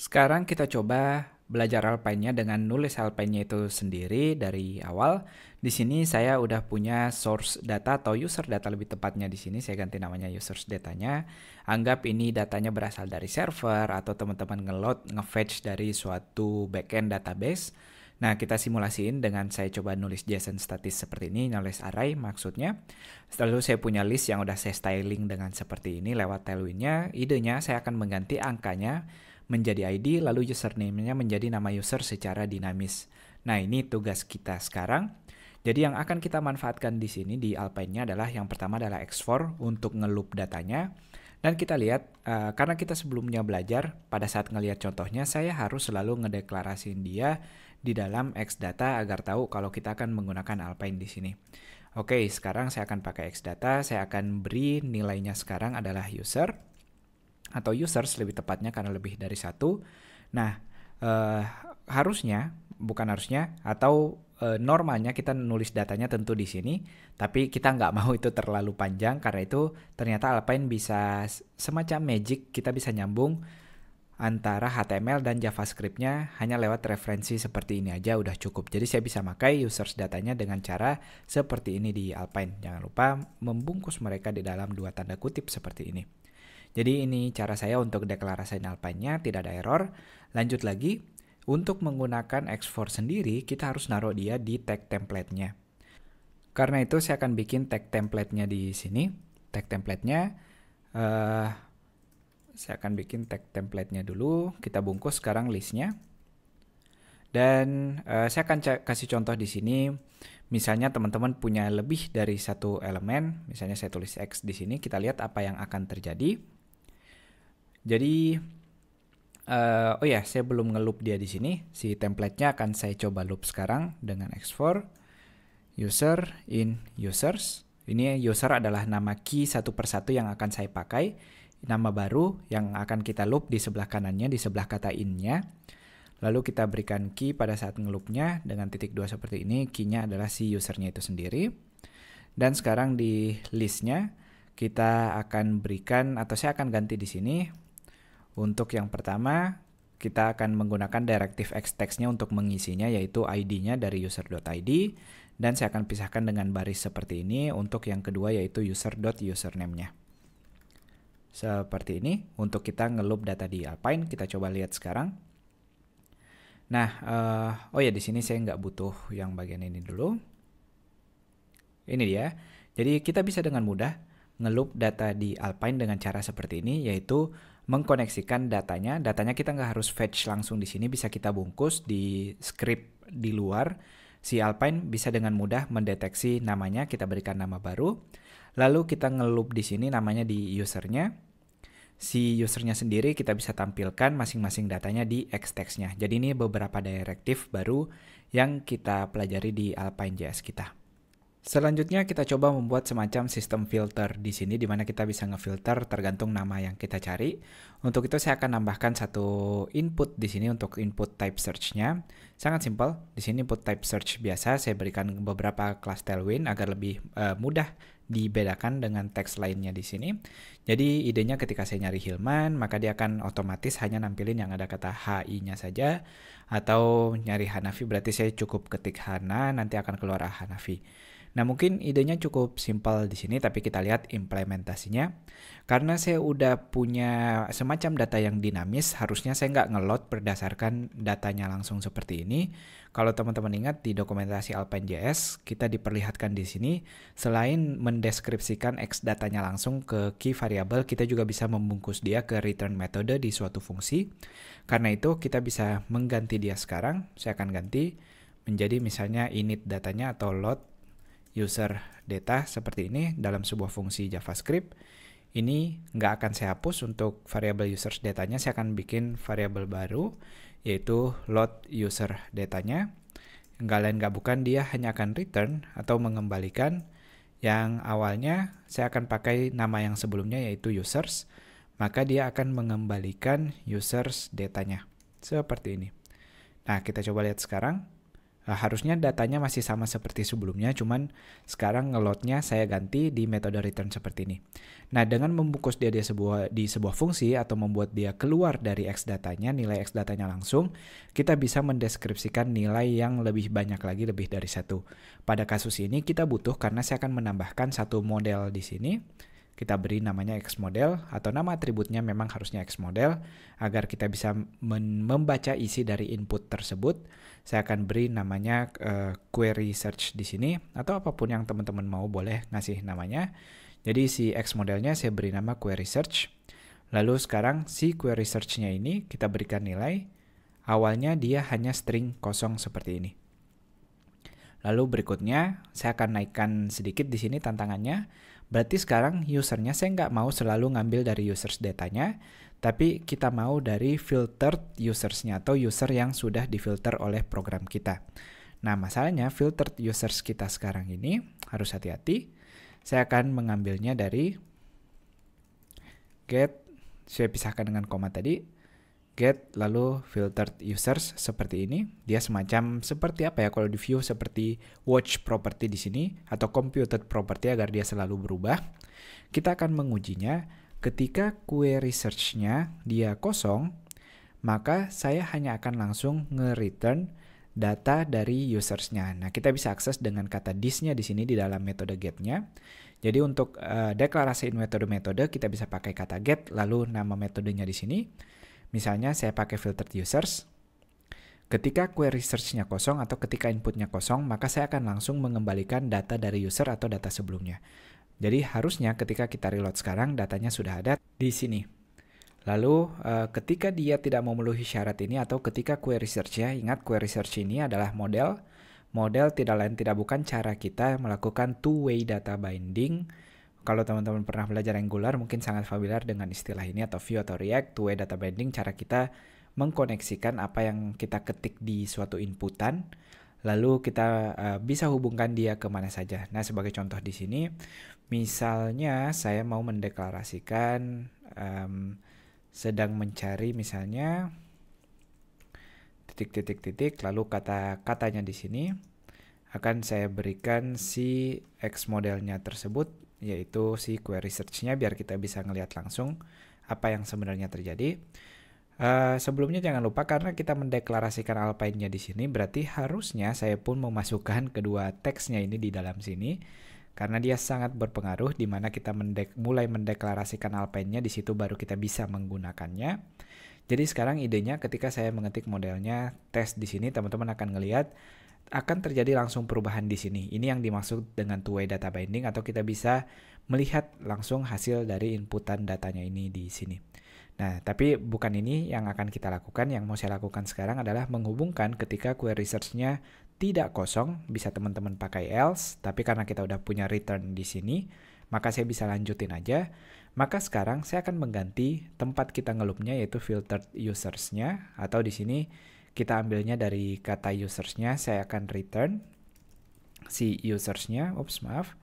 Sekarang kita coba belajar Alpine-nya dengan nulis Alpine-nya itu sendiri dari awal. Di sini saya udah punya source data atau user data lebih tepatnya di sini saya ganti namanya user datanya. Anggap ini datanya berasal dari server atau teman-teman ngeload, ngefetch dari suatu backend database. Nah, kita simulasiin dengan saya coba nulis JSON statis seperti ini, nulis array maksudnya. setelah itu saya punya list yang udah saya styling dengan seperti ini lewat tailwind-nya. Idenya saya akan mengganti angkanya menjadi ID, lalu username-nya menjadi nama user secara dinamis. Nah, ini tugas kita sekarang. Jadi yang akan kita manfaatkan di sini di Alpine-nya adalah yang pertama adalah X4 untuk ngelup datanya. Dan kita lihat, uh, karena kita sebelumnya belajar, pada saat ngelihat contohnya, saya harus selalu ngedeklarasiin dia di dalam x-data agar tahu kalau kita akan menggunakan Alpine di sini. Oke, sekarang saya akan pakai Xdata, saya akan beri nilainya sekarang adalah user atau users lebih tepatnya karena lebih dari satu. Nah, eh, harusnya bukan harusnya atau eh, normalnya kita nulis datanya tentu di sini, tapi kita nggak mau itu terlalu panjang karena itu ternyata Alpine bisa semacam magic kita bisa nyambung antara HTML dan JavaScriptnya hanya lewat referensi seperti ini aja udah cukup. Jadi saya bisa pakai users datanya dengan cara seperti ini di Alpine. Jangan lupa membungkus mereka di dalam dua tanda kutip seperti ini. Jadi ini cara saya untuk deklarasi alpine tidak ada error. Lanjut lagi, untuk menggunakan X4 sendiri, kita harus naruh dia di tag template-nya. Karena itu saya akan bikin tag template-nya di sini. Tag template-nya, uh, saya akan bikin tag template-nya dulu. Kita bungkus sekarang list-nya. Dan uh, saya akan kasih contoh di sini. Misalnya teman-teman punya lebih dari satu elemen, misalnya saya tulis X di sini, kita lihat apa yang akan terjadi. Jadi uh, oh ya, yeah, saya belum ngelup dia di sini. Si templatenya akan saya coba loop sekarang dengan X4 user in users. Ini user adalah nama key satu persatu yang akan saya pakai. Nama baru yang akan kita loop di sebelah kanannya, di sebelah kata in-nya. Lalu kita berikan key pada saat ngeloopnya dengan titik dua seperti ini. key adalah si usernya itu sendiri. Dan sekarang di listnya kita akan berikan atau saya akan ganti di sini untuk yang pertama, kita akan menggunakan directive text-nya untuk mengisinya yaitu id-nya dari user.id dan saya akan pisahkan dengan baris seperti ini untuk yang kedua yaitu user.username-nya. Seperti ini untuk kita ngelup data di Alpine, kita coba lihat sekarang. Nah, uh, oh ya di sini saya nggak butuh yang bagian ini dulu. Ini dia. Jadi kita bisa dengan mudah ngeloop data di Alpine dengan cara seperti ini yaitu mengkoneksikan datanya. Datanya kita nggak harus fetch langsung di sini, bisa kita bungkus di script di luar. Si Alpine bisa dengan mudah mendeteksi namanya, kita berikan nama baru. Lalu kita ngeloop di sini namanya di usernya. Si usernya sendiri kita bisa tampilkan masing-masing datanya di Xtextnya. Jadi ini beberapa directive baru yang kita pelajari di Alpine JS kita. Selanjutnya kita coba membuat semacam sistem filter di sini di mana kita bisa ngefilter tergantung nama yang kita cari. Untuk itu saya akan nambahkan satu input di sini untuk input type search-nya. Sangat simpel. Di sini input type search biasa saya berikan beberapa kelas tailwind agar lebih uh, mudah dibedakan dengan teks lainnya di sini. Jadi idenya ketika saya nyari Hilman, maka dia akan otomatis hanya nampilin yang ada kata HI-nya saja atau nyari Hanafi berarti saya cukup ketik Hana nanti akan keluar Hanafi. Nah, mungkin idenya cukup simpel di sini, tapi kita lihat implementasinya. Karena saya udah punya semacam data yang dinamis, harusnya saya nggak ngelot berdasarkan datanya langsung seperti ini. Kalau teman-teman ingat di dokumentasi Alpen.js, kita diperlihatkan di sini, selain mendeskripsikan X datanya langsung ke key variable, kita juga bisa membungkus dia ke return metode di suatu fungsi. Karena itu, kita bisa mengganti dia sekarang. Saya akan ganti menjadi misalnya init datanya atau load user data seperti ini dalam sebuah fungsi JavaScript. Ini nggak akan saya hapus untuk variabel user datanya, saya akan bikin variabel baru yaitu load user datanya. Nggak lain nggak bukan dia hanya akan return atau mengembalikan yang awalnya saya akan pakai nama yang sebelumnya yaitu users, maka dia akan mengembalikan users datanya seperti ini. Nah, kita coba lihat sekarang. Nah, harusnya datanya masih sama seperti sebelumnya, cuman sekarang ngelotnya saya ganti di metode return seperti ini. Nah, dengan membungkus dia di sebuah, di sebuah fungsi atau membuat dia keluar dari X datanya, nilai X datanya langsung, kita bisa mendeskripsikan nilai yang lebih banyak lagi, lebih dari satu. Pada kasus ini kita butuh karena saya akan menambahkan satu model di sini, kita beri namanya X model atau nama atributnya memang harusnya X model agar kita bisa membaca isi dari input tersebut. Saya akan beri namanya uh, query search di sini atau apapun yang teman-teman mau boleh ngasih namanya. Jadi si X modelnya saya beri nama query search. Lalu sekarang si query search ini kita berikan nilai. Awalnya dia hanya string kosong seperti ini. Lalu berikutnya saya akan naikkan sedikit di sini tantangannya. Berarti sekarang usernya saya nggak mau selalu ngambil dari users datanya, tapi kita mau dari filtered usersnya atau user yang sudah difilter oleh program kita. Nah masalahnya filtered users kita sekarang ini harus hati-hati. Saya akan mengambilnya dari get, saya pisahkan dengan koma tadi, get lalu filtered users seperti ini. Dia semacam seperti apa ya kalau di view seperti watch property di sini atau computed property agar dia selalu berubah. Kita akan mengujinya ketika query search-nya dia kosong, maka saya hanya akan langsung nge-return data dari usersnya. Nah, kita bisa akses dengan kata disnya di sini di dalam metode getnya. Jadi untuk uh, deklarasiin metode-metode kita bisa pakai kata get lalu nama metodenya di sini. Misalnya saya pakai filtered users. Ketika query search-nya kosong atau ketika inputnya kosong, maka saya akan langsung mengembalikan data dari user atau data sebelumnya. Jadi harusnya ketika kita reload sekarang, datanya sudah ada di sini. Lalu eh, ketika dia tidak memenuhi syarat ini atau ketika query search-nya, ingat query search ini adalah model. Model tidak lain tidak bukan cara kita melakukan two-way data binding kalau teman-teman pernah belajar Angular mungkin sangat familiar dengan istilah ini atau view atau react way data binding cara kita mengkoneksikan apa yang kita ketik di suatu inputan lalu kita uh, bisa hubungkan dia ke mana saja. Nah, sebagai contoh di sini misalnya saya mau mendeklarasikan um, sedang mencari misalnya titik-titik-titik lalu kata-katanya di sini akan saya berikan si X modelnya tersebut yaitu si query search-nya biar kita bisa ngelihat langsung apa yang sebenarnya terjadi. Uh, sebelumnya jangan lupa karena kita mendeklarasikan Alpine-nya di sini berarti harusnya saya pun memasukkan kedua teksnya ini di dalam sini karena dia sangat berpengaruh di mana kita mendek mulai mendeklarasikan Alpine-nya di situ baru kita bisa menggunakannya. Jadi sekarang idenya ketika saya mengetik modelnya tes di sini teman-teman akan melihat akan terjadi langsung perubahan di sini. Ini yang dimaksud dengan two-way data binding atau kita bisa melihat langsung hasil dari inputan datanya ini di sini. Nah, tapi bukan ini yang akan kita lakukan. Yang mau saya lakukan sekarang adalah menghubungkan ketika query search-nya tidak kosong, bisa teman-teman pakai else, tapi karena kita udah punya return di sini, maka saya bisa lanjutin aja. Maka sekarang saya akan mengganti tempat kita ngelupnya yaitu filtered users-nya atau di sini kita ambilnya dari kata usersnya, saya akan return si usersnya, ups maaf,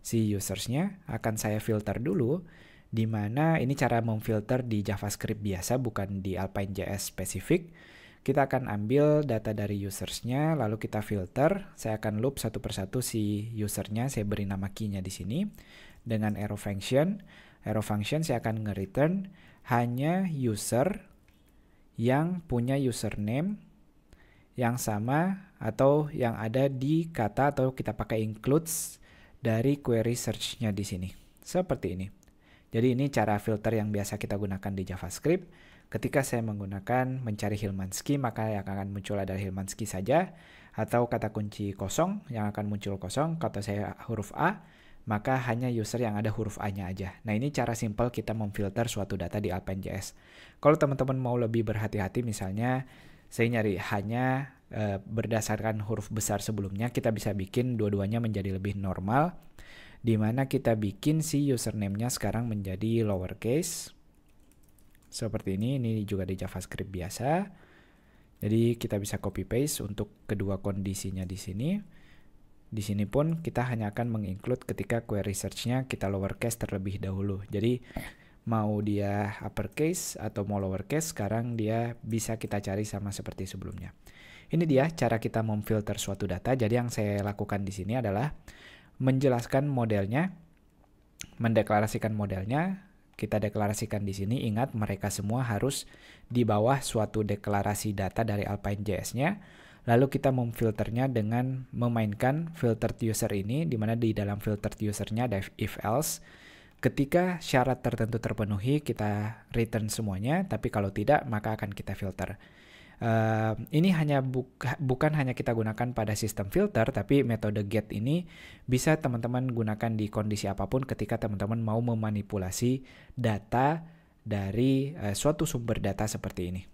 si usersnya akan saya filter dulu, di mana ini cara memfilter di JavaScript biasa bukan di Alpine JS spesifik. Kita akan ambil data dari usersnya, lalu kita filter. Saya akan loop satu persatu si usernya, saya beri nama key di sini. Dengan arrow function, arrow function saya akan nge-return hanya user yang punya username yang sama atau yang ada di kata atau kita pakai includes dari query search-nya di sini. Seperti ini. Jadi ini cara filter yang biasa kita gunakan di JavaScript. Ketika saya menggunakan mencari Hilmansky, maka yang akan muncul adalah Hilmansky saja. Atau kata kunci kosong, yang akan muncul kosong. Kata saya huruf A, maka hanya user yang ada huruf A-nya aja. Nah ini cara simple kita memfilter suatu data di Alpen.js. Kalau teman-teman mau lebih berhati-hati misalnya saya nyari hanya e, berdasarkan huruf besar sebelumnya kita bisa bikin dua-duanya menjadi lebih normal di mana kita bikin si username-nya sekarang menjadi lowercase seperti ini ini juga di JavaScript biasa. Jadi kita bisa copy paste untuk kedua kondisinya di sini. Di sini pun kita hanya akan menginclude ketika query search-nya kita lowercase terlebih dahulu. Jadi mau dia uppercase atau mau lowercase, sekarang dia bisa kita cari sama seperti sebelumnya. Ini dia cara kita memfilter suatu data. Jadi yang saya lakukan di sini adalah menjelaskan modelnya, mendeklarasikan modelnya, kita deklarasikan di sini. Ingat mereka semua harus di bawah suatu deklarasi data dari Alpine JS-nya Lalu kita memfilternya dengan memainkan filter user ini, di mana di dalam filter usernya ada if else. Ketika syarat tertentu terpenuhi, kita return semuanya, tapi kalau tidak, maka akan kita filter. Uh, ini hanya buka, bukan hanya kita gunakan pada sistem filter, tapi metode get ini bisa teman-teman gunakan di kondisi apapun ketika teman-teman mau memanipulasi data dari uh, suatu sumber data seperti ini.